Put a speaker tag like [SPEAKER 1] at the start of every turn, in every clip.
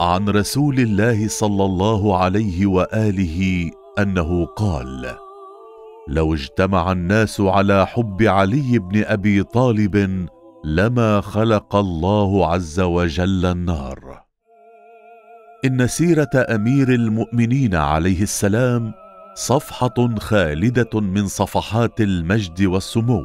[SPEAKER 1] عن رسول الله صلى الله عليه واله انه قال لو اجتمع الناس على حب علي بن ابي طالب لما خلق الله عز وجل النار ان سيره امير المؤمنين عليه السلام صفحه خالده من صفحات المجد والسمو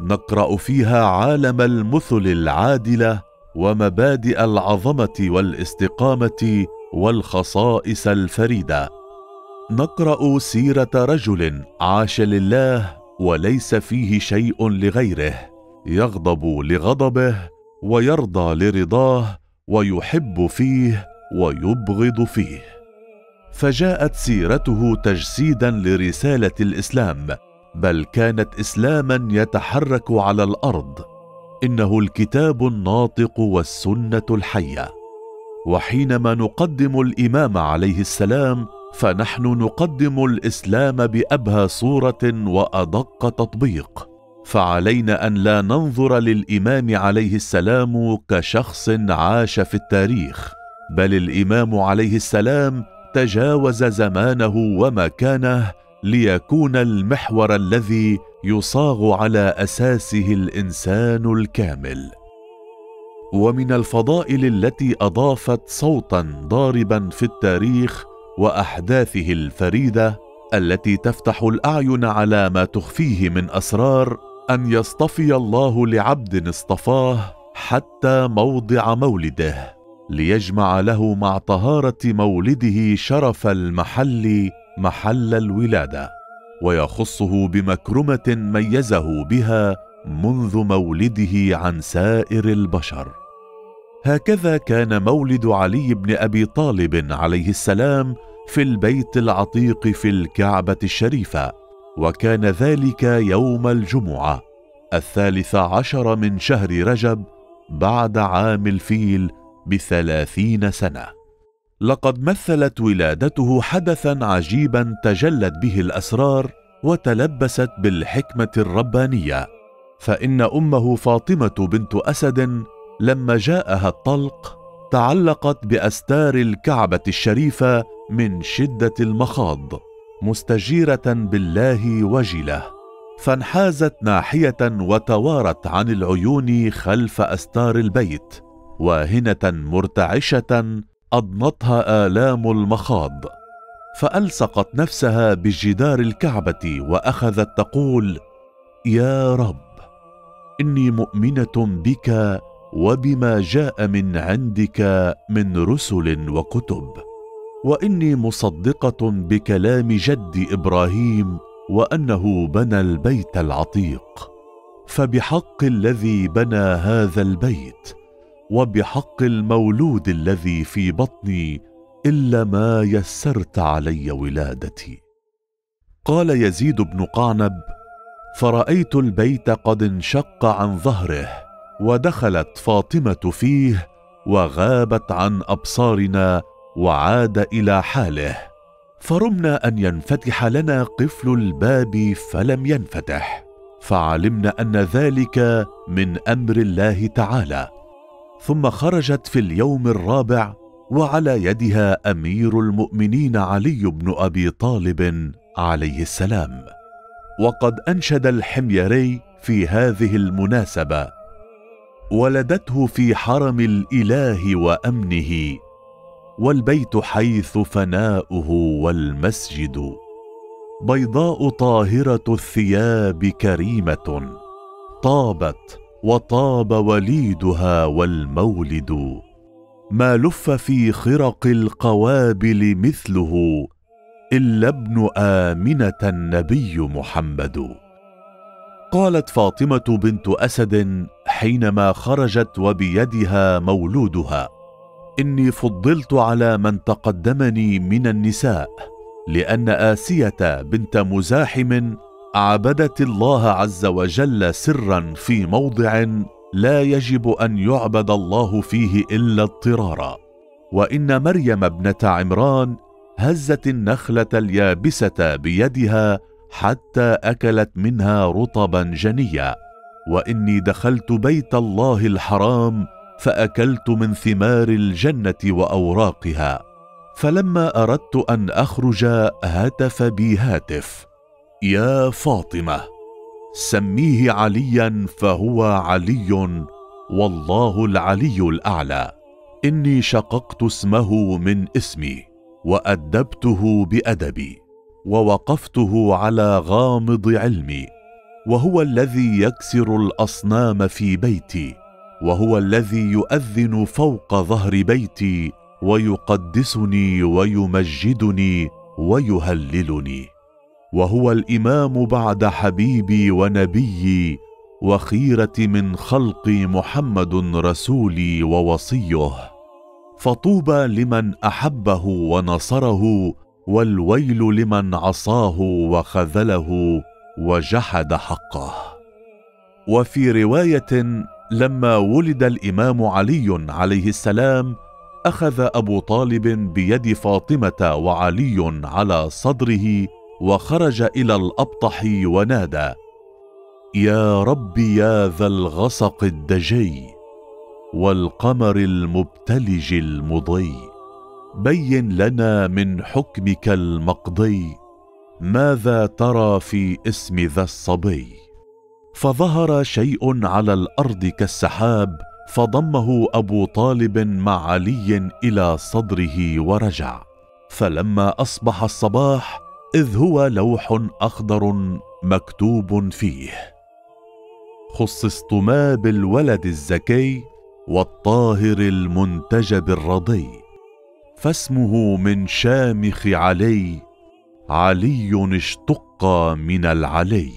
[SPEAKER 1] نقرا فيها عالم المثل العادله ومبادئ العظمه والاستقامه والخصائص الفريده نقرا سيره رجل عاش لله وليس فيه شيء لغيره يغضب لغضبه ويرضى لرضاه ويحب فيه ويبغض فيه فجاءت سيرته تجسيدا لرساله الاسلام بل كانت اسلاما يتحرك على الارض انه الكتاب الناطق والسنه الحيه وحينما نقدم الامام عليه السلام فنحن نقدم الاسلام بابهى صوره وادق تطبيق فعلينا ان لا ننظر للامام عليه السلام كشخص عاش في التاريخ بل الامام عليه السلام تجاوز زمانه ومكانه ليكون المحور الذي يصاغ على اساسه الانسان الكامل ومن الفضائل التي اضافت صوتا ضاربا في التاريخ واحداثه الفريده التي تفتح الاعين على ما تخفيه من اسرار ان يصطفي الله لعبد اصطفاه حتى موضع مولده ليجمع له مع طهاره مولده شرف المحل محل الولاده ويخصه بمكرمه ميزه بها منذ مولده عن سائر البشر هكذا كان مولد علي بن ابي طالب عليه السلام في البيت العتيق في الكعبه الشريفه وكان ذلك يوم الجمعه الثالث عشر من شهر رجب بعد عام الفيل بثلاثين سنه لقد مثلت ولادته حدثا عجيبا تجلت به الاسرار وتلبست بالحكمه الربانيه فان امه فاطمه بنت اسد لما جاءها الطلق تعلقت باستار الكعبه الشريفه من شده المخاض مستجيره بالله وجله فانحازت ناحيه وتوارت عن العيون خلف استار البيت واهنه مرتعشه اضنتها الام المخاض فالصقت نفسها بجدار الكعبه واخذت تقول يا رب اني مؤمنه بك وبما جاء من عندك من رسل وكتب واني مصدقه بكلام جدي ابراهيم وانه بنى البيت العتيق فبحق الذي بنى هذا البيت وبحق المولود الذي في بطني الا ما يسرت علي ولادتي قال يزيد بن قعنب فرايت البيت قد انشق عن ظهره ودخلت فاطمه فيه وغابت عن ابصارنا وعاد الى حاله فرمنا ان ينفتح لنا قفل الباب فلم ينفتح فعلمنا ان ذلك من امر الله تعالى ثم خرجت في اليوم الرابع وعلى يدها امير المؤمنين علي بن ابي طالب عليه السلام وقد انشد الحميري في هذه المناسبه ولدته في حرم الاله وامنه والبيت حيث فناؤه والمسجد بيضاء طاهره الثياب كريمه طابت وطاب وليدها والمولد ما لف في خرق القوابل مثله الا ابن امنه النبي محمد قالت فاطمه بنت اسد حينما خرجت وبيدها مولودها اني فضلت على من تقدمني من النساء لان اسيه بنت مزاحم عبدت الله عز وجل سرا في موضع لا يجب ان يعبد الله فيه الا اضطرارا وان مريم ابنه عمران هزت النخله اليابسه بيدها حتى اكلت منها رطبا جنيا واني دخلت بيت الله الحرام فاكلت من ثمار الجنه واوراقها فلما اردت ان اخرج هتف بي هاتف يا فاطمه سميه عليا فهو علي والله العلي الاعلى اني شققت اسمه من اسمي وادبته بادبي ووقفته على غامض علمي وهو الذي يكسر الاصنام في بيتي وهو الذي يؤذن فوق ظهر بيتي ويقدسني ويمجدني ويهللني وهو الامام بعد حبيبي ونبيي وخيره من خلقي محمد رسولي ووصيه فطوبى لمن احبه ونصره والويل لمن عصاه وخذله وجحد حقه وفي روايه لما ولد الامام علي عليه السلام اخذ ابو طالب بيد فاطمه وعلي على صدره وخرج الى الابطح ونادى يا رب يا ذا الغسق الدجي والقمر المبتلج المضي بين لنا من حكمك المقضي ماذا ترى في اسم ذا الصبي فظهر شيء على الارض كالسحاب فضمه ابو طالب مع علي الى صدره ورجع فلما اصبح الصباح اذ هو لوح اخضر مكتوب فيه خصصتما بالولد الزكي والطاهر المنتجب الرضي فاسمه من شامخ علي علي اشتق من العلي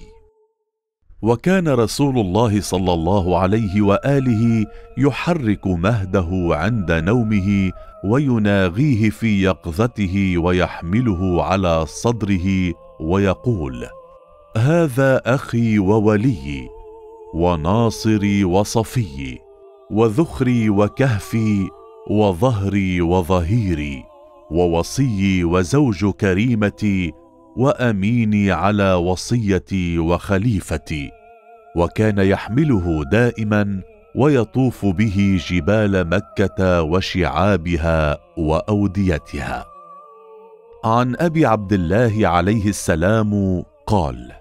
[SPEAKER 1] وكان رسول الله صلى الله عليه واله يحرك مهده عند نومه ويناغيه في يقظته ويحمله على صدره ويقول هذا اخي ووليي وناصري وصفيي وذخري وكهفي وظهري وظهيري ووصيي وزوج كريمتي واميني على وصيتي وخليفتي وكان يحمله دائما ويطوف به جبال مكه وشعابها واوديتها عن ابي عبد الله عليه السلام قال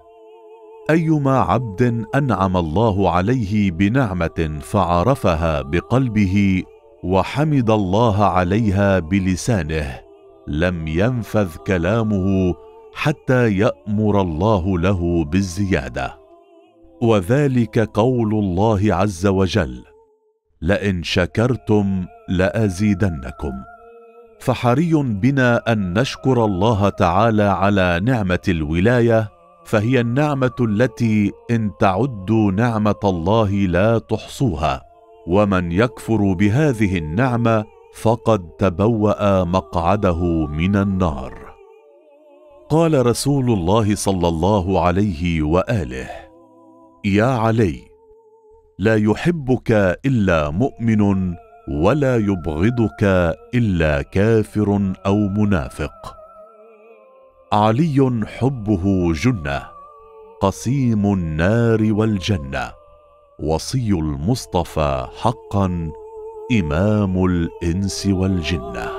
[SPEAKER 1] ايما عبد انعم الله عليه بنعمه فعرفها بقلبه وحمد الله عليها بلسانه لم ينفذ كلامه حتى يامر الله له بالزياده وذلك قول الله عز وجل لئن شكرتم لازيدنكم فحري بنا ان نشكر الله تعالى على نعمه الولايه فهي النعمه التي ان تعدوا نعمه الله لا تحصوها ومن يكفر بهذه النعمه فقد تبوا مقعده من النار قال رسول الله صلى الله عليه واله يا علي لا يحبك الا مؤمن ولا يبغضك الا كافر او منافق علي حبه جنه قسيم النار والجنه وصي المصطفى حقا امام الانس والجنه